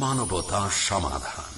মানবতা সমাধান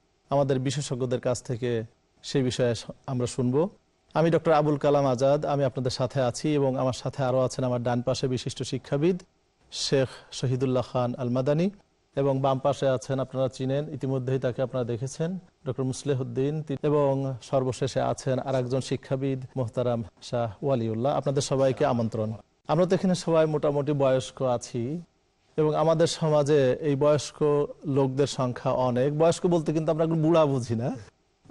আমাদের বিশেষজ্ঞদের কাছ থেকে সে বিষয়ে আমরা শুনব আমি ডক্টর আবুল কালাম আজাদ আমি আপনাদের সাথে আছি এবং আমার সাথে আরও আছেন আমার ডান পাশে বিশিষ্ট শিক্ষাবিদ শেখ শহীদুল্লাহ খান আলমাদানি এবং বাম পাশে আছেন আপনারা চিনেন ইতিমধ্যেই তাকে আপনারা দেখেছেন ডক্টর মুসলেহদ্দিন এবং সর্বশেষে আছেন আর একজন শিক্ষাবিদ মোহতারাম শাহ ওয়ালিউল্লাহ আপনাদের সবাইকে আমন্ত্রণ আমরা তো এখানে সবাই মোটামুটি বয়স্ক আছি এবং আমাদের সমাজে এই বয়স্ক লোকদের সংখ্যা অনেক বয়স্ক বলতে কিন্তু আমরা বুড়া বুঝি না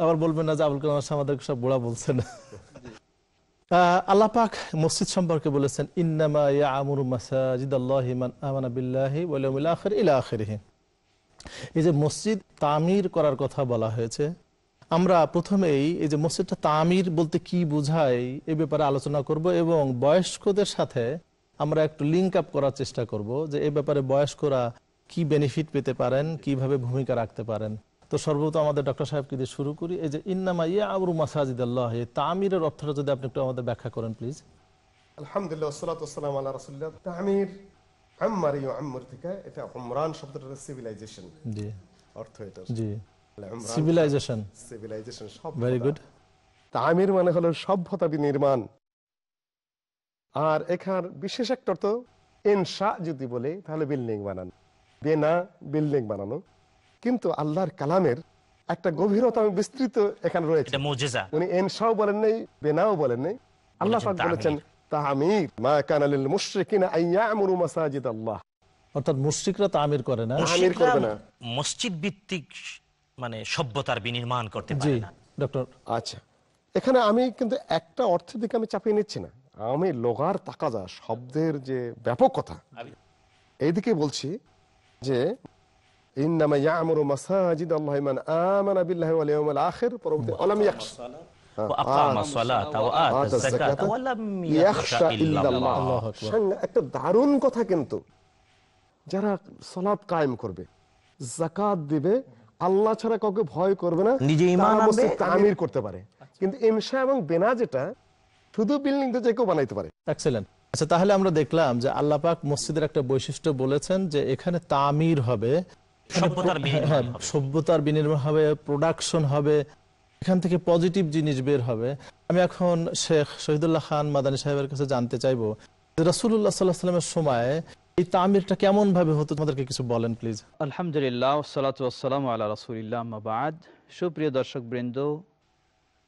আবার বলবেন না যে আবুল কালাম আমাদেরকে সব বুড়া বলছে না আল্লাহ মসজিদ সম্পর্কে বলেছেন ইন্নামা ইয়া আমুর মাসাজিদ আল্লাহিমান আমানা বিল্লাহি ওয়ালাউমিল আখির ইলা আখিরহি এই যে মসজিদ তামির করার কথা বলা হয়েছে আমরা প্রথমেই এই যে মসজিদটা তামির বলতে কি বোঝায় এ ব্যাপারে আলোচনা করব এবং বয়স্কদের সাথে আমরা একটু লিঙ্ক আপ করার চেষ্টা করব যে এ ব্যাপারে বয়স্করা কি বেনিফিট পেতে পারেন কিভাবে ভূমিকা রাখতে পারেন তো সর্বত আমাদের ডক্টর সাহেবকে দিয়ে শুরু করি এই যে ইন্নামা ইয়া আবরু মাসাজিদ আল্লাহ তামিরের অর্থটা যদি আপনি একটু আমাদের ব্যাখ্যা করেন প্লিজ আলহামদুলিল্লাহ তামির এটা শব্দটা সিভিলাইজেশন জি অর্থ জি সিভিলাইজেশন সিভিলাইজেশন সব গুড তামির মানে হলো সভ্যতা বিনির্মাণ আর এখান বিশেষ একটা অর্থ এনশা যদি বলে তাহলে বিল্ডিং বানানো বেনা বিল্ডিং বানানো কিন্তু আল্লাহর কালামের একটা গভীরতা বিস্তৃত এখানে রয়েছে উনি এনশাও বলেন নাই বেনাও বলেন নাই আল্লাহ বলেছেন মা অর্থাৎ করে না না মসজিদ ভিত্তিক মানে সভ্যতার করতে আচ্ছা। এখানে আমি কিন্তু একটা অর্থের দিকে আমি চাপিয়ে নিচ্ছি না আমি লোগার তাকাজা শব্দের যে কথা এইদিকে বলছি যে একটা দারুণ কথা কিন্তু যারা সলাপ কায়েম করবে জাকাত দিবে আল্লাহ ছাড়া কাউকে ভয় করবে না তামির করতে পারে কিন্তু এমসা এবং বেনা যেটা শুধু বিল্ডিং তো যে কেউ বানাইতে পারে আচ্ছা তাহলে আমরা দেখলাম যে আল্লাপাক মসজিদের একটা বৈশিষ্ট্য বলেছেন যে এখানে তামির হবে সভ্যতার বিনির্মাণ হ্যাঁ, হবে প্রোডাকশন হবে এখান থেকে পজিটিভ জিনিস বের হবে আমি এখন শেখ শহীদুল্লাহ খান মাদানী সাহেবের কাছে জানতে চাইবো রাসুল্লাহ সাল্লাহ সাল্লামের সময় এই তামিরটা কেমন ভাবে হতো তোমাদেরকে কিছু বলেন প্লিজ আলহামদুলিল্লাহ সালাতাম আল্লাহ রাসুলিল্লাহ সুপ্রিয় দর্শক বৃন্দ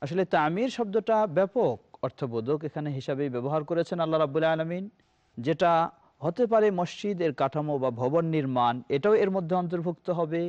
আসলে তামির শব্দটা ব্যাপক অর্থবোধক এখানে হিসাবেই ব্যবহার করেছেন আল্লাহ রাবুল আলমিন যেটা হতে পারে মসজিদের কাঠামো বা ভবন নির্মাণ এটাও এর মধ্যে অন্তর্ভুক্ত হবে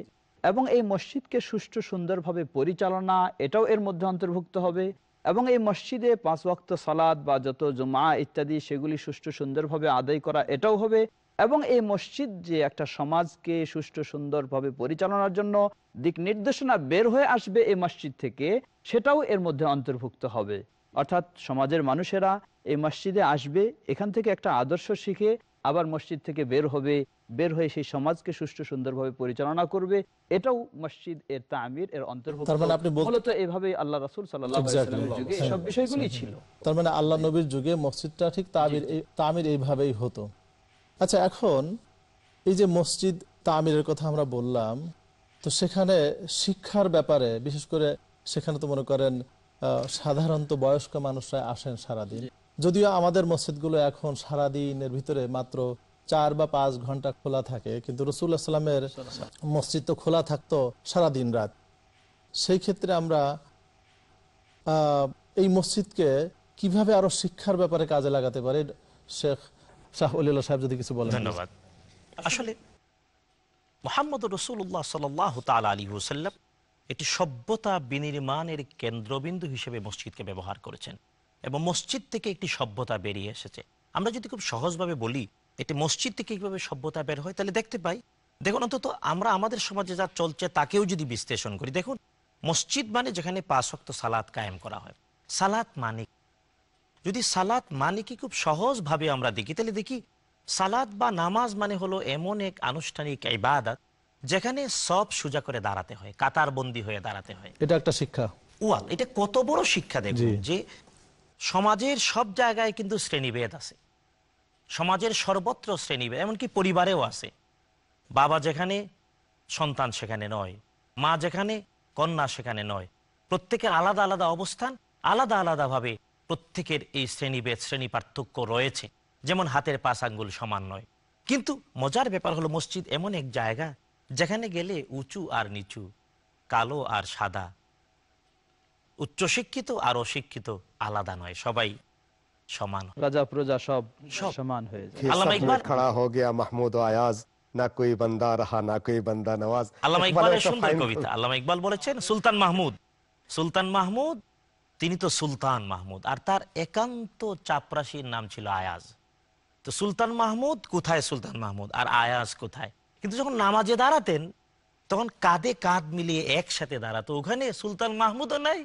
এবং এই মসজিদকে সুষ্ঠু সুন্দরভাবে পরিচালনা এটাও এর মধ্যে অন্তর্ভুক্ত হবে এবং এই মসজিদে পাঁচ ওয়াক্ত সালাদ বা যত জমা ইত্যাদি সেগুলি সুষ্ঠু সুন্দরভাবে আদায় করা এটাও হবে এবং এই মসজিদ যে একটা সমাজকে সুষ্ঠু সুন্দরভাবে পরিচালনার জন্য দিক নির্দেশনা বের হয়ে আসবে এই মসজিদ থেকে সেটাও এর মধ্যে অন্তর্ভুক্ত হবে অর্থাৎ সমাজের মানুষেরা এই মসজিদে আসবে এখান থেকে একটা আদর্শ শিখে আবার মসজিদ থেকে বের হবে বের হয়ে সেই সমাজকে সুষ্ঠু সুন্দরভাবে পরিচালনা করবে এটাও মসজিদ এর তামির এর অন্তর্ভুক্ত মানে মূলত এভাবে আল্লাহ রাসুল সাল্লাহ যুগে সব বিষয়গুলি ছিল তার মানে আল্লাহ নবীর যুগে মসজিদটা ঠিক তামির তামির এইভাবেই হতো আচ্ছা এখন এই যে মসজিদ তামিরের কথা আমরা বললাম তো সেখানে শিক্ষার ব্যাপারে বিশেষ করে সেখানে তো মনে করেন সাধারণত বয়স্ক মানুষরা আসেন সারাদিন যদিও আমাদের মসজিদগুলো এখন সারাদিনের ভিতরে মাত্র চার বা পাঁচ ঘন্টা খোলা থাকে কিন্তু রসুল্লাহ সাল্লামের মসজিদ তো খোলা থাকতো সারাদিন রাত সেই ক্ষেত্রে আমরা এই মসজিদকে কিভাবে আরো শিক্ষার ব্যাপারে কাজে লাগাতে পারে শেখ শাহ সাহেব যদি কিছু বলেন ধন্যবাদ আসলে মোহাম্মদ রসুল্লাহ সাল তাল আলী হুসাল্লাম একটি সভ্যতা বিনির্মাণের কেন্দ্রবিন্দু হিসেবে মসজিদকে ব্যবহার করেছেন এবং মসজিদ থেকে একটি সভ্যতা বেরিয়ে এসেছে আমরা যদি খুব সহজভাবে বলি একটি মসজিদ থেকে কীভাবে সভ্যতা বের হয় তাহলে দেখতে পাই দেখুন অন্তত আমরা আমাদের সমাজে যা চলছে তাকেও যদি বিশ্লেষণ করি দেখুন মসজিদ মানে যেখানে পাঁচক্ত সালাত কায়েম করা হয় সালাত মানিক যদি সালাত মানে খুব সহজভাবে আমরা দেখি তাহলে দেখি সালাদ বা নামাজ মানে হলো এমন এক আনুষ্ঠানিক ইবাদত যেখানে সব সুজা করে দাঁড়াতে হয় কাতার বন্দি হয়ে দাঁড়াতে হয় এটা একটা শিক্ষা ওয়াল এটা কত বড় শিক্ষা দেখুন যে সমাজের সব জায়গায় কিন্তু শ্রেণীভেদ আছে সমাজের সর্বত্র শ্রেণীভেদ এমনকি পরিবারেও আছে বাবা যেখানে সন্তান সেখানে নয় মা যেখানে কন্যা সেখানে নয় প্রত্যেকের আলাদা আলাদা অবস্থান আলাদা আলাদাভাবে প্রত্যেকের এই শ্রেণীভেদ শ্রেণী পার্থক্য রয়েছে যেমন হাতের পাঁচ আঙ্গুল সমান নয় কিন্তু মজার ব্যাপার হলো মসজিদ এমন এক জায়গা যেখানে গেলে উঁচু আর নিচু কালো আর সাদা উচ্চশিক্ষিত আর অশিক্ষিত আলাদা নয় সবাই সমান রাজা প্রজা সব সমান হয়ে মাহমুদ আয়াজ ইকবাল বলেছেন সুলতান মাহমুদ সুলতান মাহমুদ তিনি তো সুলতান মাহমুদ আর তার একান্ত নাম ছিল আয়াজ তো সুলতান মাহমুদ কোথায় সুলতান মাহমুদ আর আয়াজ কোথায় কিন্তু যখন নামাজে দাঁড়াতেন তখন কাঁধে কাঁধ মিলিয়ে একসাথে দাঁড়াতো ওখানে সুলতান মাহমুদও নাই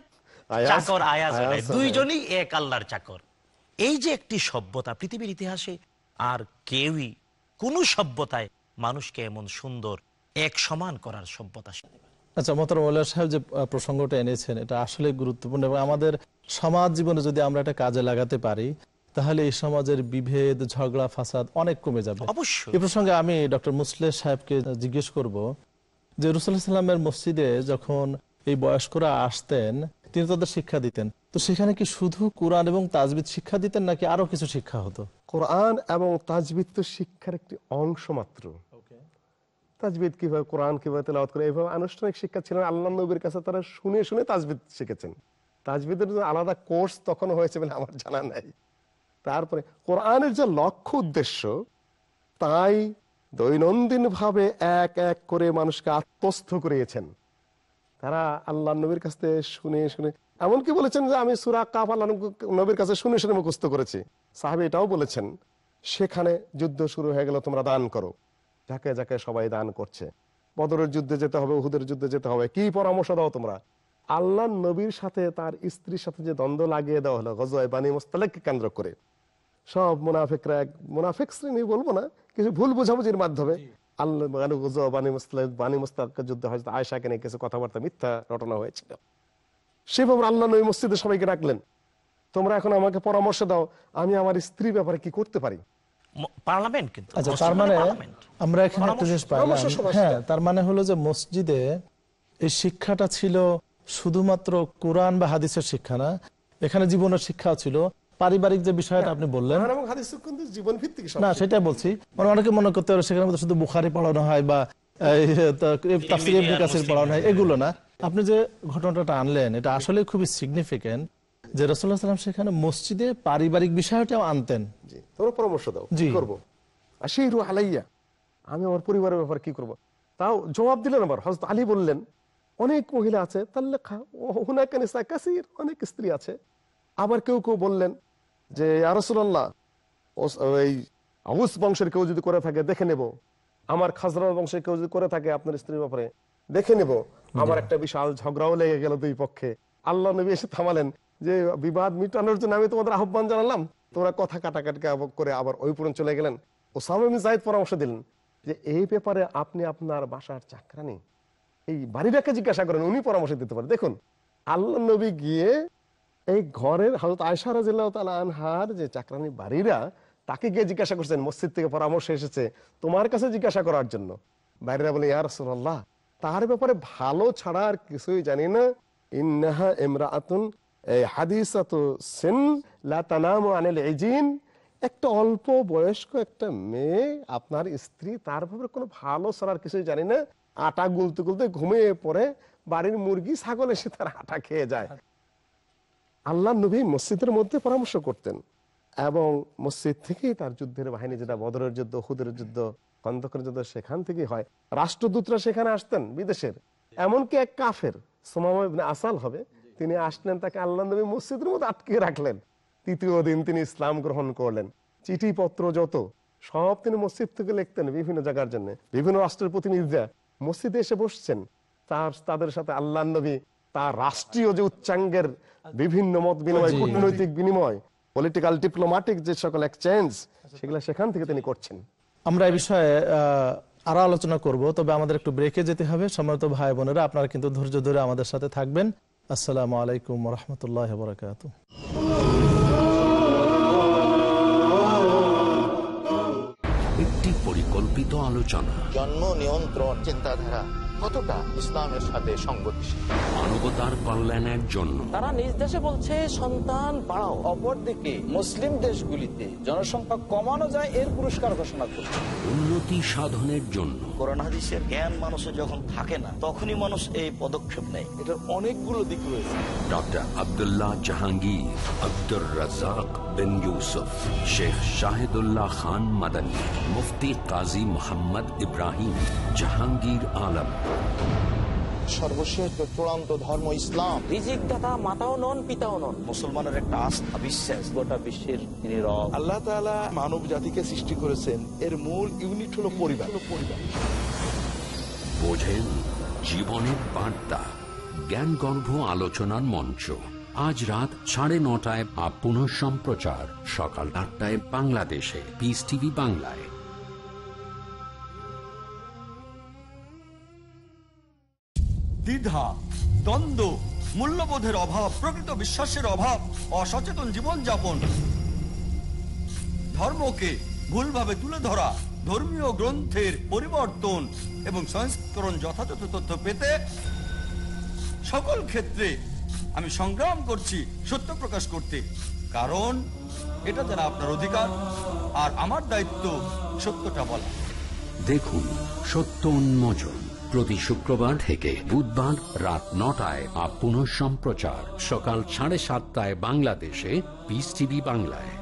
চাকর আয়াজ দুইজনই এক আল্লাহর চাকর এই যে একটি সভ্যতা পৃথিবীর ইতিহাসে আর কেউই কোন সভ্যতায় মানুষকে এমন সুন্দর এক সমান করার সভ্যতা আচ্ছা মহতার সাহেব যে প্রসঙ্গটা এনেছেন এটা আসলে গুরুত্বপূর্ণ এবং আমাদের সমাজ জীবনে যদি আমরা এটা কাজে লাগাতে পারি তাহলে এই সমাজের বিভেদ ঝগড়া ফাসাদ অনেক কমে যাবে অবশ্যই এ প্রসঙ্গে আমি ডক্টর মুসলে সাহেবকে জিজ্ঞেস করব যে রুসুল্লাহ মসজিদে যখন এই বয়স্করা আসতেন তিনি তাদের শিক্ষা দিতেন তো সেখানে কি শুধু কোরআন এবং তাজবিদ শিক্ষা দিতেন নাকি আরো কিছু শিক্ষা হতো কোরআন এবং তাজবিদ তো শিক্ষার একটি অংশ মাত্র তাজবিদ কিভাবে কোরআন কিভাবে তেলাওয়াত করে এইভাবে আনুষ্ঠানিক শিক্ষা ছিল আল্লাহ নবীর কাছে তারা শুনে শুনে তাজবিদ শিখেছেন তাজবিদের আলাদা কোর্স তখন হয়েছে বলে আমার জানা নাই তারপরে কোরআনের যে লক্ষ্য উদ্দেশ্য তাই দৈনন্দিনভাবে এক এক করে মানুষকে আত্মস্থ করিয়েছেন তারা আল্লাহ নবীর কাছ থেকে শুনে শুনে এমনকি বলেছেন যে আমি সুরা কাপ আল্লাহ নবীর কাছে শুনে শুনে মুখস্থ করেছি সাহেব এটাও বলেছেন সেখানে যুদ্ধ শুরু হয়ে গেল তোমরা দান করো যাকে যাকে সবাই দান করছে বদরের যুদ্ধে যেতে হবে উহুদের যুদ্ধে যেতে হবে কি পরামর্শ দাও তোমরা আল্লাহ নবীর সাথে তার স্ত্রীর সাথে যে দ্বন্দ্ব লাগিয়ে দেওয়া হলো গজয় বানী মোস্তালেককে কেন্দ্র করে সব মুনাফিকরা এক মুনাফিক শ্রেণী বলবো না কিছু ভুল বুঝাবুঝির মাধ্যমে আচ্ছা, তার মানে, মানে হ্যাঁ, তার মানে হলো যে মসজিদে এই শিক্ষাটা ছিল শুধুমাত্র কোরআন বা হাদিসের শিক্ষা না এখানে জীবনের শিক্ষা ছিল পারিবারিক যে বিষয়টা হ্যাঁ, আপনি বললেন জীবন ভিত্তিক না সেটাই বলছি মানে অনেকে মনে করতে পারে সেখানে শুধু বুখারি পড়ানো হয় বা হ্যাঁ। আনতেন করবো আলাইয়া আমি আমার পরিবারের ব্যাপার কি তাও জবাব দিলেন আবার হজরত আলী বললেন অনেক মহিলা আছে তার লেখা অনেক স্ত্রী আছে আবার কেউ কেউ বললেন যে আরসুল্লাহ ওই আউস বংশের কেউ যদি করে থাকে দেখে নেব আমার খাজরাল বংশের কেউ যদি করে থাকে আপনার স্ত্রীর ব্যাপারে দেখে নেব আমার একটা বিশাল ঝগড়াও লেগে গেল দুই পক্ষে আল্লাহ নবী এসে থামালেন যে বিবাদ মিটানোর জন্য আমি তোমাদের আহ্বান জানালাম তোমরা কথা কাটাকাটি করে আবার ওই পুরন চলে গেলেন ওসামিন জাহিদ পরামর্শ দিলেন যে এই ব্যাপারে আপনি আপনার বাসার চাকরানি এই বাড়িটাকে জিজ্ঞাসা করেন উনি পরামর্শ দিতে পারেন দেখুন আল্লাহ নবী গিয়ে এই ঘরের হজরত আয়সা রাজিল্লাহ তালা আনহার যে চাকরানি বাড়িরা তাকে গিয়ে জিজ্ঞাসা করছেন মসজিদ থেকে পরামর্শ এসেছে তোমার কাছে জিজ্ঞাসা করার জন্য বাইরেরা বলে ইয়ার রসুল্লাহ তার ব্যাপারে ভালো ছাড়া আর কিছুই জানি না ইন্নাহা এমরা আতুন একটা অল্প বয়স্ক একটা মেয়ে আপনার স্ত্রী তার ব্যাপারে কোনো ভালো ছাড়ার কিছুই জানি না আটা গুলতে গুলতে ঘুমিয়ে পড়ে বাড়ির মুরগি ছাগল এসে তার আটা খেয়ে যায় আল্লাহ নবী মসজিদের মধ্যে পরামর্শ করতেন এবং মসজিদ থেকেই তার যুদ্ধের বাহিনী যেটা বদরের যুদ্ধ হুদের যুদ্ধ খন্দকের যুদ্ধ সেখান থেকেই হয় রাষ্ট্রদূতরা সেখানে আসতেন বিদেশের এমনকি এক কাফের সোমাময় আসাল হবে তিনি আসলেন তাকে আল্লাহ নবী মসজিদের মধ্যে আটকে রাখলেন তৃতীয় দিন তিনি ইসলাম গ্রহণ করলেন চিঠিপত্র যত সব তিনি মসজিদ থেকে লিখতেন বিভিন্ন জায়গার জন্য বিভিন্ন রাষ্ট্রের প্রতিনিধিরা মসজিদে এসে বসছেন তার তাদের সাথে আল্লাহ নবী তা রাষ্ট্রীয় যে উচ্চাঙ্গের বিভিন্ন মত বিনিময় কূটনৈতিক বিনিময় পলিটিক্যাল ডিপ্লোম্যাটিক যে সকল এক্সচেঞ্জ সেগুলো সেখান থেকে তিনি করছেন আমরা এই বিষয়ে আরো আলোচনা করব তবে আমাদের একটু ব্রেকে যেতে হবে সময়ত ভাই বোনেরা আপনারা কিন্তু ধৈর্য ধরে আমাদের সাথে থাকবেন আসসালামু আলাইকুম রহমতুল্লাহ বরাকাত একটি পরিকল্পিত আলোচনা জন্ম নিয়ন্ত্রণ চিন্তাধারা কতটা ইসলামের সাথে সংগতিশীল মানবতার কল্যাণের জন্য তারা নিজ দেশে বলছে সন্তান বাড়াও অপরদিকে মুসলিম দেশগুলিতে জনসংখ্যা কমানো যায় এর পুরস্কার ঘোষণা করছে উন্নতি সাধনের জন্য করোনা জ্ঞান মানুষের যখন থাকে না তখনই মানুষ এই পদক্ষেপ নেয় এটার অনেকগুলো দিক রয়েছে ডক্টর আবদুল্লাহ জাহাঙ্গীর আব্দুর রাজাক বিন ইউসুফ শেখ শাহিদুল্লাহ খান মাদানী মুফতি কাজী মোহাম্মদ ইব্রাহিম জাহাঙ্গীর আলম ধর্ম ইসলাম মাতাও নন পিতাও নন মুসলমানের একটা আস্থা বিশ্বাস গোটা বিশ্বের আল্লাহ মানব জাতিকে সৃষ্টি করেছেন এর মূল ইউনিট হলো পরিবার বোঝেন জীবনের বার্তা জ্ঞানগর্ভ আলোচনার মঞ্চ আজ রাত সাড়ে নটায় বা পুনঃ সম্প্রচার সকাল আটটায় বাংলাদেশে পিস টিভি বাংলায় দ্বিধা দ্বন্দ্ব মূল্যবোধের অভাব প্রকৃত বিশ্বাসের অভাব অসচেতন জীবনযাপন ধর্মকে ভুলভাবে তুলে ধরা ধর্মীয় গ্রন্থের পরিবর্তন এবং সংস্করণ যথাযথ তথ্য পেতে সকল ক্ষেত্রে আমি সংগ্রাম করছি সত্য প্রকাশ করতে কারণ এটা যারা আপনার অধিকার আর আমার দায়িত্ব সত্যটা বলা দেখুন সত্য উন্মোচন প্রতি শুক্রবার থেকে বুধবার রাত নটায় আর পুনঃ সম্প্রচার সকাল সাড়ে সাতটায় বাংলাদেশে পিস টিভি বাংলায়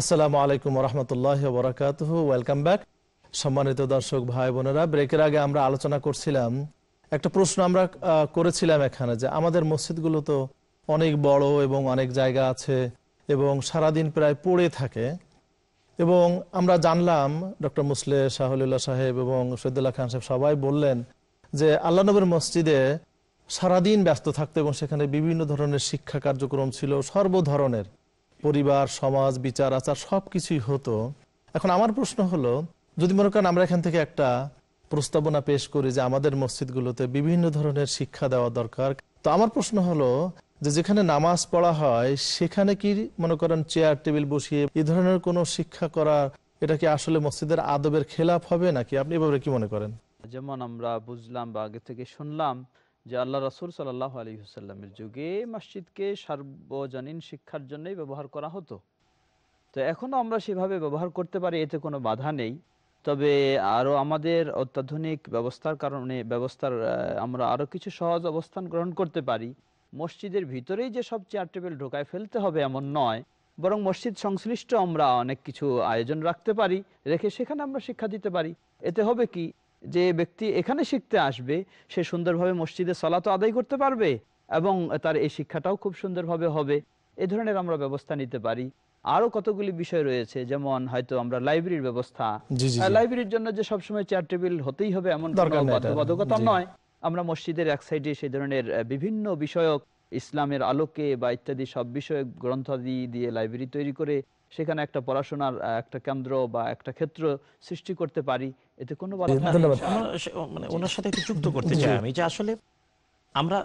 আসসালামু আলাইকুম রহমতুল্লাহ বরাকাত ওয়েলকাম ব্যাক সম্মানিত দর্শক ভাই বোনেরা ব্রেকের আগে আমরা আলোচনা করছিলাম একটা প্রশ্ন আমরা করেছিলাম এখানে যে আমাদের মসজিদগুলো তো অনেক বড় এবং অনেক জায়গা আছে এবং সারাদিন প্রায় পড়ে থাকে এবং আমরা জানলাম ডক্টর মুসলে শাহুল্লাহ সাহেব এবং সৈদুল্লাহ খান সাহেব সবাই বললেন যে আল্লা নবীর মসজিদে সারাদিন ব্যস্ত থাকতো এবং সেখানে বিভিন্ন ধরনের শিক্ষা কার্যক্রম ছিল সর্বধরনের পরিবার সমাজ বিচার আচার সব কিছুই হতো এখন আমার প্রশ্ন হলো যদি মনে করেন আমরা এখান থেকে একটা প্রস্তাবনা পেশ করি যে আমাদের মসজিদগুলোতে বিভিন্ন ধরনের শিক্ষা দেওয়া দরকার তো আমার প্রশ্ন হলো যে যেখানে নামাজ পড়া হয় সেখানে কি মনে করেন চেয়ার টেবিল বসিয়ে এ ধরনের কোনো শিক্ষা করার এটা কি আসলে মসজিদের আদবের খেলাফ হবে নাকি আপনি এভাবে কি মনে করেন যেমন আমরা বুঝলাম বা আগে থেকে শুনলাম যে আল্লাহ রাসুল সাল্লাহ আলী হুসাল্লামের যুগে মসজিদকে সার্বজনীন শিক্ষার জন্যই ব্যবহার করা হতো তো এখনও আমরা সেভাবে ব্যবহার করতে পারি এতে কোনো বাধা নেই তবে আরও আমাদের অত্যাধুনিক ব্যবস্থার কারণে ব্যবস্থার আমরা আরও কিছু সহজ অবস্থান গ্রহণ করতে পারি মসজিদের ভিতরেই যে সব চেয়ার টেবিল ঢোকায় ফেলতে হবে এমন নয় বরং মসজিদ সংশ্লিষ্ট আমরা অনেক কিছু আয়োজন রাখতে পারি রেখে সেখানে আমরা শিক্ষা দিতে পারি এতে হবে কি যে ব্যক্তি এখানে শিখতে আসবে সে সুন্দরভাবে মসজিদে তো আদায় করতে পারবে এবং তার এই শিক্ষাটাও খুব সুন্দরভাবে হবে এ ধরনের আমরা ব্যবস্থা নিতে পারি আরো কতগুলি বিষয় রয়েছে যেমন হয়তো আমরা লাইব্রেরির ব্যবস্থা লাইব্রেরির জন্য যে সবসময় চেয়ার টেবিল হতেই হবে এমন বাধ্যবাধকতা নয় আমরা মসজিদের এক সাইডে সেই ধরনের বিভিন্ন বিষয়ক ইসলামের আলোকে বা ইত্যাদি সব বিষয়ক গ্রন্থাদি দিয়ে লাইব্রেরি তৈরি করে সেখানে একটা পড়াশোনার একটা কেন্দ্র বা একটা ক্ষেত্র সৃষ্টি করতে পারি এতে কোনো বাধা মানে ওনার সাথে একটু যুক্ত করতে চাই আমি যে আসলে আমরা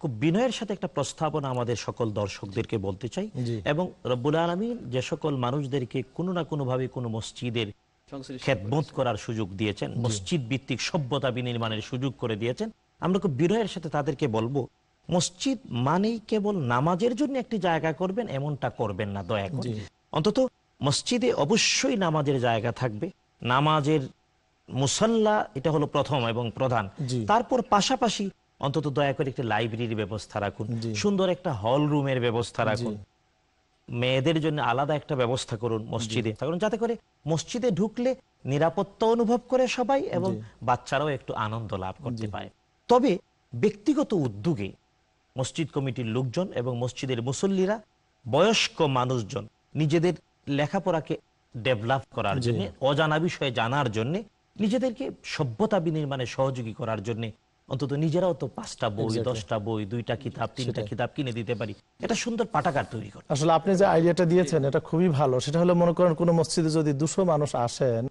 খুব বিনয়ের সাথে একটা প্রস্তাবনা আমাদের সকল দর্শকদেরকে বলতে চাই এবং রব্বুল আলমী যে সকল মানুষদেরকে কোনো না কোনোভাবে কোনো মসজিদের খেদমত করার সুযোগ দিয়েছেন মসজিদ ভিত্তিক সভ্যতা বিনির্মাণের সুযোগ করে দিয়েছেন আমরা খুব বিনয়ের সাথে তাদেরকে বলবো মসজিদ মানেই কেবল নামাজের জন্য একটি জায়গা করবেন এমনটা করবেন না দয়া করে অন্তত মসজিদে অবশ্যই নামাজের জায়গা থাকবে নামাজের মুসল্লা এটা হলো প্রথম এবং প্রধান তারপর পাশাপাশি অন্তত দয়া করে একটা লাইব্রেরির ব্যবস্থা রাখুন সুন্দর একটা হল রুমের ব্যবস্থা রাখুন মেয়েদের জন্য আলাদা একটা ব্যবস্থা করুন মসজিদে কারণ যাতে করে মসজিদে ঢুকলে নিরাপত্তা অনুভব করে সবাই এবং বাচ্চারাও একটু আনন্দ লাভ করতে পারে তবে ব্যক্তিগত উদ্যোগে মসজিদ কমিটির লোকজন এবং মসজিদের মুসল্লিরা বয়স্ক মানুষজন নিজেদের লেখাপড়াকে ডেভেলপ করার জন্য অজানা বিষয়ে জানার জন্য নিজেদেরকে সভ্যতা বিনির্মাণে সহযোগী করার জন্য অন্তত নিজেরাও তো পাঁচটা বই দশটা বই দুইটা কিতাব তিনটা কিতাব কিনে দিতে পারি এটা সুন্দর পাটাকার তৈরি করে আসলে আপনি যে আইডিয়াটা দিয়েছেন এটা খুবই ভালো সেটা হলো মনে করেন কোন মসজিদে যদি দুশো মানুষ আসেন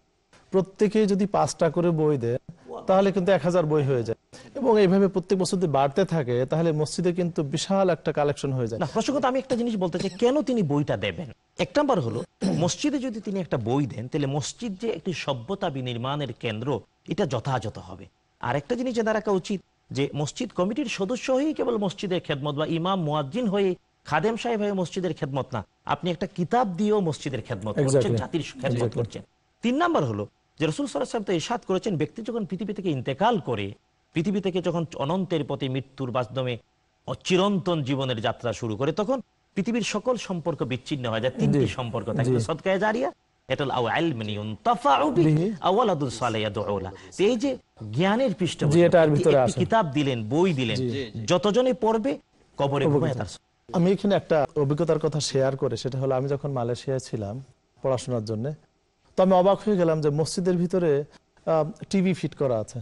প্রত্যেকে যদি পাঁচটা করে বই দেন তাহলে কিন্তু এক হাজার বই হয়ে যায় এবং এইভাবে প্রত্যেক বছর যদি বাড়তে থাকে তাহলে মসজিদে কিন্তু বিশাল একটা কালেকশন হয়ে যায় প্রসঙ্গত আমি একটা জিনিস বলতে চাই কেন তিনি বইটা দেবেন এক নাম্বার হলো মসজিদে যদি তিনি একটা বই দেন তাহলে মসজিদ যে একটি সভ্যতা বিনির্মাণের কেন্দ্র এটা যথাযথ হবে আরেকটা জিনিস জেনে রাখা উচিত যে মসজিদ কমিটির সদস্য হয়েই কেবল মসজিদের খেদমত বা ইমাম মুয়াজ্জিন হয়ে খাদেম সাহেব হয়ে মসজিদের খেদমত না আপনি একটা কিতাব দিয়েও মসজিদের খেদমত করছেন জাতির খেদমত করছেন তিন নাম্বার হলো যে রসুল সাল সাহেব তো ইসাদ করেছেন ব্যক্তি যখন পৃথিবী থেকে ইন্তেকাল করে পৃথিবী থেকে যখন অনন্তের পথে মৃত্যুর মাধ্যমে চিরন্তন জীবনের যাত্রা শুরু করে তখন পৃথিবীর সকল সম্পর্ক বিচ্ছিন্ন হয়ে যায় তিনটি সম্পর্ক থাকে সৎকায় জারিয়া আমি এখানে একটা অভিজ্ঞতার কথা শেয়ার করে সেটা হলো আমি যখন মালয়েশিয়ায় ছিলাম পড়াশোনার জন্য তো আমি অবাক হয়ে গেলাম যে মসজিদের ভিতরে টিভি ফিট করা আছে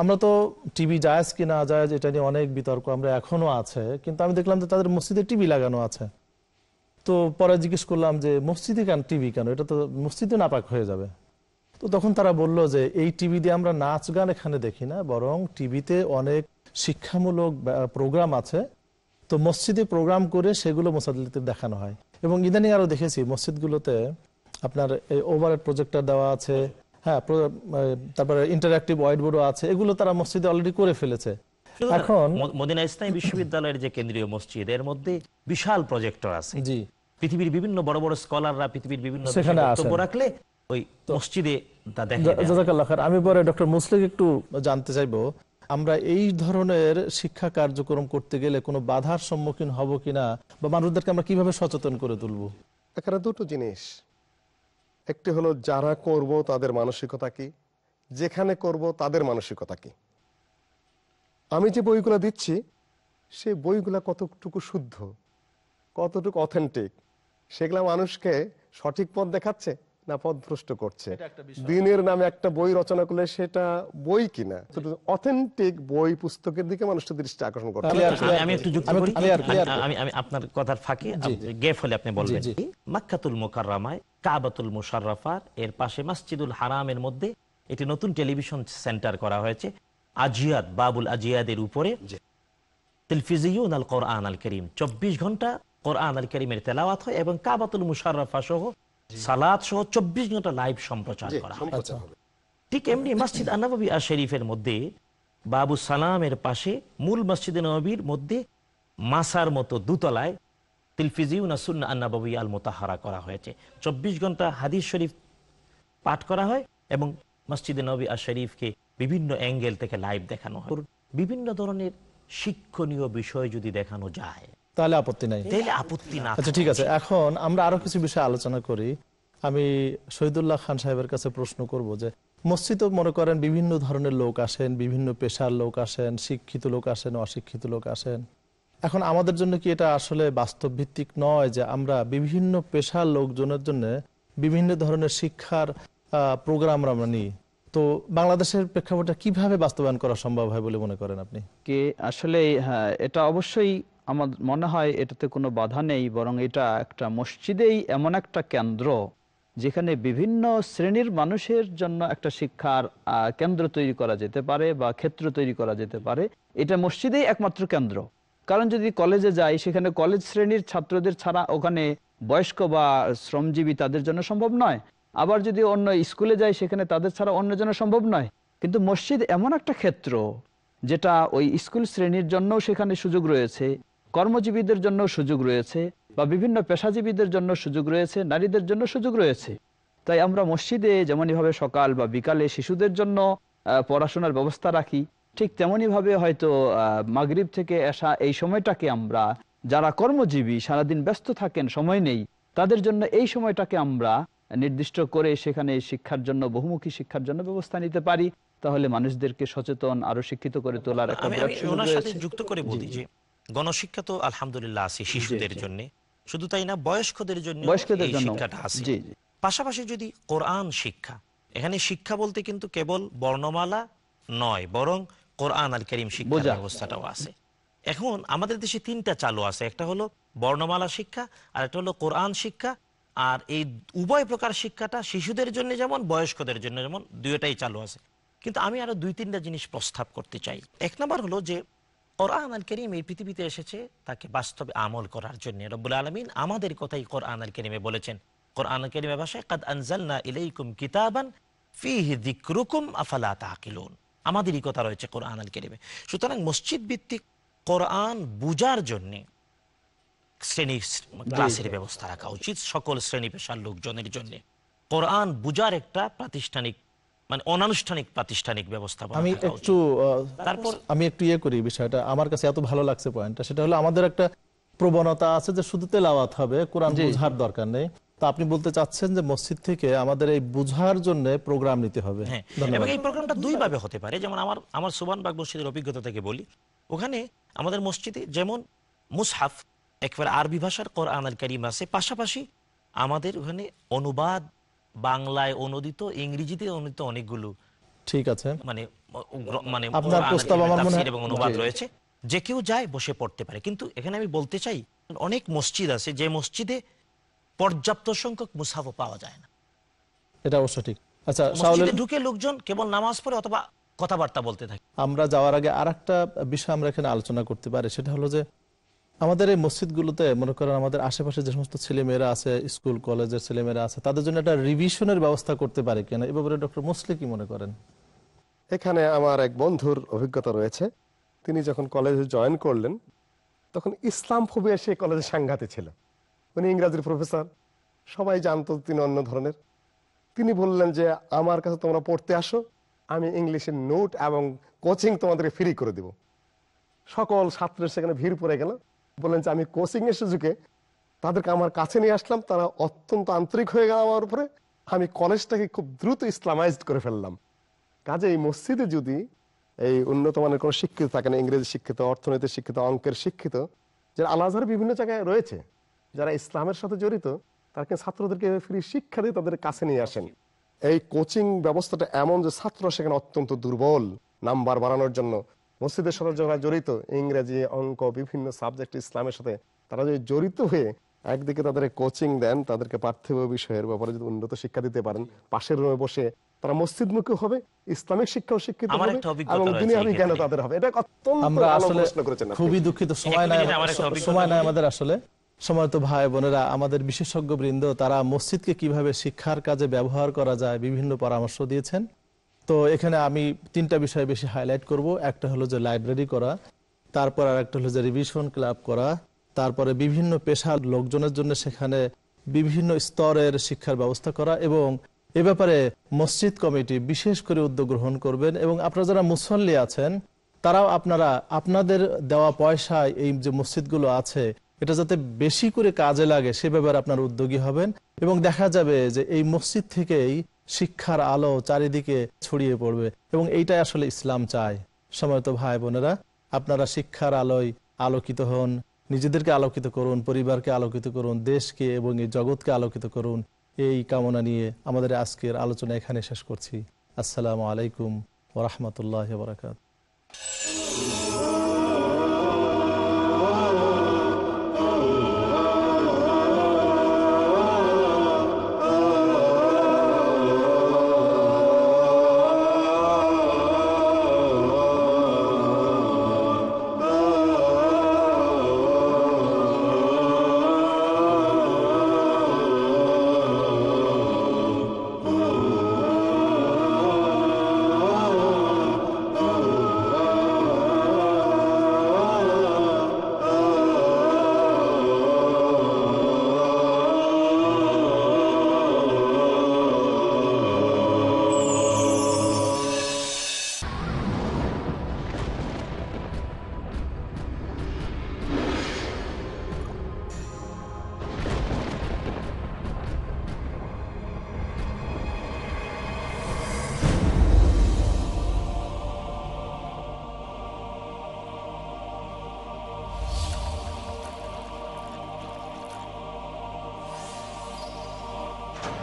আমরা তো টিভি যায় কি না এটা নিয়ে অনেক বিতর্ক আমরা এখনো আছে কিন্তু আমি দেখলাম যে তাদের মসজিদে টিভি লাগানো আছে তো পরে জিজ্ঞেস করলাম যে মসজিদে কেন টিভি কেন এটা তো মসজিদে নাপাক হয়ে যাবে তো তখন তারা বলল যে এই টিভি দিয়ে আমরা নাচ গান এখানে দেখি না বরং টিভিতে অনেক শিক্ষামূলক প্রোগ্রাম আছে তো মসজিদে প্রোগ্রাম করে সেগুলো মোসাদিতে দেখানো হয় এবং ইদানিং আরও দেখেছি মসজিদগুলোতে আপনার এই ওভারহেড প্রজেক্টর দেওয়া আছে হ্যাঁ তারপরে ইন্টারাক্টিভ হোয়াইট বোর্ডও আছে এগুলো তারা মসজিদে অলরেডি করে ফেলেছে এখন মদিনা ইসলামী বিশ্ববিদ্যালয়ের যে কেন্দ্রীয় মসজিদ এর মধ্যে বিশাল প্রজেক্টর আছে জি পৃথিবীর বিভিন্ন বড় বড় স্কলাররা পৃথিবীর বিভিন্ন রাখলে ওই মসজিদে আমি পরে ডক্টর মুসলিক একটু জানতে চাইবো আমরা এই ধরনের শিক্ষা কার্যক্রম করতে গেলে কোনো বাধার সম্মুখীন হব কিনা বা মানুষদেরকে আমরা কিভাবে সচেতন করে তুলবো এখানে দুটো জিনিস একটি হলো যারা করব তাদের মানসিকতা কি যেখানে করব তাদের মানসিকতা কি আমি যে বইগুলো দিচ্ছি সে বইগুলা কতটুকু শুদ্ধ কতটুকু অথেন্টিক সেগুলা মানুষকে সঠিক পথ দেখাচ্ছে না পথ ভ্রষ্ট করছে দিনের নামে একটা বই রচনা করলে সেটা বই কিনা অথেন্টিক বই পুস্তকের দিকে মানুষের দৃষ্টি আকর্ষণ করছে আমি আপনার কথার ফাঁকে গ্যাপ হলে আপনি বলবেন মাক্ষাতুল মুকাররামায় কাবাতুল মুশাররাফার এর পাশে মাসজিদুল হারামের মধ্যে এটি নতুন টেলিভিশন সেন্টার করা হয়েছে আজিয়াদ বাবুল আজিয়াদের উপরে তিলফিজিউন আল কোরআন আল করিম চব্বিশ ঘন্টা কোরআন আল করিমের তেলাওয়াত হয় এবং কাবাতুল মুশারফা সহ সালাদ সহ চব্বিশ ঘন্টা লাইভ সম্প্রচার করা ঠিক এমনি মসজিদ আনাবি আর শরীফের মধ্যে বাবু সালামের পাশে মূল মসজিদ নবীর মধ্যে মাসার মতো দুতলায় আল মোতাহারা করা হয়েছে চব্বিশ ঘন্টা হাদিস শরীফ পাঠ করা হয় এবং মসজিদে নবী আর শরীফকে বিভিন্ন অ্যাঙ্গেল থেকে লাইভ দেখানো হয় বিভিন্ন ধরনের শিক্ষণীয় বিষয় যদি দেখানো যায় তাহলে আপত্তি নাই আপত্তি না আচ্ছা ঠিক আছে এখন আমরা আরো কিছু বিষয়ে আলোচনা করি আমি শহীদুল্লাহ খান সাহেবের কাছে প্রশ্ন করব যে মসজিদ মনে করেন বিভিন্ন ধরনের লোক আসেন বিভিন্ন পেশার লোক আসেন শিক্ষিত লোক আসেন অশিক্ষিত লোক আসেন এখন আমাদের জন্য কি এটা আসলে বাস্তব ভিত্তিক নয় যে আমরা বিভিন্ন পেশার লোকজনের জন্য বিভিন্ন ধরনের শিক্ষার প্রোগ্রাম আমরা নিই তো বাংলাদেশের প্রেক্ষাপটটা কিভাবে বাস্তবায়ন করা সম্ভব হয় বলে মনে করেন আপনি কে আসলে হ্যাঁ, এটা অবশ্যই আমার মনে হয় এটাতে কোনো বাধা নেই বরং এটা একটা মসজিদেই এমন একটা কেন্দ্র যেখানে বিভিন্ন শ্রেণীর মানুষের জন্য একটা শিক্ষার কেন্দ্র তৈরি করা যেতে পারে বা ক্ষেত্র তৈরি করা যেতে পারে এটা মসজিদেই একমাত্র কেন্দ্র কারণ যদি কলেজে যাই সেখানে কলেজ শ্রেণীর ছাত্রদের ছাড়া ওখানে বয়স্ক বা শ্রমজীবী তাদের জন্য সম্ভব নয় আবার যদি অন্য স্কুলে যাই সেখানে তাদের ছাড়া অন্য জন্য সম্ভব নয় কিন্তু মসজিদ এমন একটা ক্ষেত্র যেটা ওই স্কুল শ্রেণীর জন্য সেখানে সুযোগ রয়েছে কর্মজীবীদের জন্য সুযোগ রয়েছে বা বিভিন্ন পেশাজীবীদের জন্য সুযোগ রয়েছে নারীদের জন্য সুযোগ রয়েছে তাই আমরা মসজিদে যেমনইভাবে সকাল বা বিকালে শিশুদের জন্য পড়াশোনার ব্যবস্থা রাখি ঠিক তেমনইভাবে হয়তো মাগরীব থেকে আসা এই সময়টাকে আমরা যারা কর্মজীবী সারাদিন ব্যস্ত থাকেন সময় নেই তাদের জন্য এই সময়টাকে আমরা নির্দিষ্ট করে সেখানে শিক্ষার জন্য বহুমুখী শিক্ষার জন্য ব্যবস্থা নিতে পারি তাহলে মানুষদেরকে সচেতন আরো শিক্ষিত করে তোলার একটা যুক্ত করে বলি যে গণশিক্ষা তো আলহামদুলিল্লাহ আছে শিশুদের জন্য শুধু তাই না বয়স্কদের জন্য শিক্ষাটা আছে পাশাপাশি যদি কোরআন শিক্ষা এখানে শিক্ষা বলতে কিন্তু কেবল বর্ণমালা নয় বরং কোরআন আল করিম শিক্ষা ব্যবস্থাটাও আছে এখন আমাদের দেশে তিনটা চালু আছে একটা হলো বর্ণমালা শিক্ষা আর একটা হলো কোরআন শিক্ষা আর এই উভয় প্রকার শিক্ষাটা শিশুদের জন্য যেমন বয়স্কদের জন্য যেমন দুইটাই চালু আছে কিন্তু আমি আরো দুই তিনটা জিনিস প্রস্তাব করতে চাই এক নম্বর হলো যে কোরআন আল করিম এই পৃথিবীতে এসেছে তাকে বাস্তবে আমল করার জন্য রব্বুল আলমিন আমাদের কথাই কোরআন আল করিমে বলেছেন কোরআন আল করিমে ভাষায় কাদ আনজালনা ইলাইকুম কিতাবান আমাদেরই কথা রয়েছে কোরআন আল করিমে সুতরাং মসজিদ ভিত্তিক কোরআন বুজার জন্যে শ্রেণী ক্লাসের ব্যবস্থা রাখা উচিত সকল শ্রেণী পেশার লোকজনের জন্য কোরআন বুজার একটা প্রাতিষ্ঠানিক মানে অনানুষ্ঠানিক ইয়ে সেটা হলো আপনি বলতে চাচ্ছেন যে মসজিদ থেকে আমাদের এই বুঝার জন্য প্রোগ্রাম নিতে হবে হ্যাঁ, এবং এই প্রোগ্রামটা দুই ভাবে হতে পারে যেমন আমার আমার সুবান বাগ মসজিদের অভিজ্ঞতা থেকে বলি ওখানে আমাদের মসজিদে যেমন মুসহাফ একবার আরবি ভাষার কর আল কারিম আছে পাশাপাশি আমাদের ওখানে অনুবাদ বাংলায় অনুদিত ইংরেজিতে অনুদিত অনেকগুলো ঠিক আছে মানে মানে আপনার প্রস্তাব আমার মনে এবং অনুবাদ রয়েছে যে কেউ যায় বসে পড়তে পারে কিন্তু এখানে আমি বলতে চাই অনেক মসজিদ আছে যে মসজিদে পর্যাপ্ত সংখ্যক মুসাফো পাওয়া যায় না এটা অবশ্য ঠিক আচ্ছা ঢুকে লোকজন কেবল নামাজ পড়ে অথবা কথাবার্তা বলতে থাকে আমরা যাওয়ার আগে আর একটা বিষয় আমরা এখানে আলোচনা করতে পারি সেটা হলো যে আমাদের এই মসজিদগুলোতে মনে করেন আমাদের আশেপাশে যে সমস্ত ছেলেমেয়েরা আছে স্কুল কলেজের ছেলেমেয়েরা আছে তাদের জন্য একটা রিভিশনের ব্যবস্থা করতে পারে কিনা এ ব্যাপারে ডক্টর মুসলি কি মনে করেন এখানে আমার এক বন্ধুর অভিজ্ঞতা রয়েছে তিনি যখন কলেজে জয়েন করলেন তখন ইসলাম ফোবিয়া সেই কলেজে সাংঘাতে ছিল উনি ইংরাজির প্রফেসর সবাই জানতো তিনি অন্য ধরনের তিনি বললেন যে আমার কাছে তোমরা পড়তে আসো আমি ইংলিশের নোট এবং কোচিং তোমাদেরকে ফ্রি করে দেব সকল ছাত্রের সেখানে ভিড় পড়ে গেল বললেন যে আমি কোচিং এর সুযোগে তাদেরকে আমার কাছে নিয়ে আসলাম তারা অত্যন্ত আন্তরিক হয়ে গেল আমার উপরে আমি কলেজটাকে খুব দ্রুত ইসলামাইজড করে ফেললাম কাজে এই মসজিদে যদি এই উন্নত মানের কোনো শিক্ষিত থাকে না ইংরেজি শিক্ষিত অর্থনৈতিক শিক্ষিত অঙ্কের শিক্ষিত যারা আলাদা বিভিন্ন জায়গায় রয়েছে যারা ইসলামের সাথে জড়িত তারা কিন্তু ছাত্রদেরকে ফ্রি শিক্ষা দিয়ে তাদের কাছে নিয়ে আসেন এই কোচিং ব্যবস্থাটা এমন যে ছাত্ররা সেখানে অত্যন্ত দুর্বল নাম্বার বাড়ানোর জন্য মসজিদের সাথে যারা জড়িত ইংরেজি অঙ্ক বিভিন্ন সাবজেক্ট ইসলামের সাথে তারা যদি জড়িত হয়ে একদিকে তাদের কোচিং দেন তাদেরকে পার্থিব বিষয়ের ব্যাপারে যদি উন্নত শিক্ষা দিতে পারেন পাশের রুমে বসে বিশেষজ্ঞ বৃন্দ তারা মসজিদকে কিভাবে শিক্ষার কাজে ব্যবহার করা যায় বিভিন্ন পরামর্শ দিয়েছেন তো এখানে আমি তিনটা বিষয় বেশি হাইলাইট করব একটা হলো যে লাইব্রেরি করা তারপর আর একটা হলো যে রিভিশন ক্লাব করা তারপরে বিভিন্ন পেশার লোকজনের জন্য সেখানে বিভিন্ন স্তরের শিক্ষার ব্যবস্থা করা এবং এ ব্যাপারে মসজিদ কমিটি বিশেষ করে উদ্যোগ গ্রহণ করবেন এবং আপনারা যারা মুসল্লি আছেন তারাও আপনারা আপনাদের দেওয়া পয়সায় এই যে মসজিদগুলো আছে এটা যাতে বেশি করে কাজে লাগে সে ব্যাপারে আপনার উদ্যোগী হবেন এবং দেখা যাবে যে এই মসজিদ থেকেই শিক্ষার আলো চারিদিকে ছড়িয়ে পড়বে এবং এইটাই আসলে ইসলাম চায় সময়ত ভাই বোনেরা আপনারা শিক্ষার আলোয় আলোকিত হন নিজেদেরকে আলোকিত করুন পরিবারকে আলোকিত করুন দেশকে এবং এই জগৎকে আলোকিত করুন এই কামনা নিয়ে আমাদের আজকের আলোচনা এখানে শেষ করছি আসসালামু আলাইকুম ওরহমতুল্লাহ বরাকাত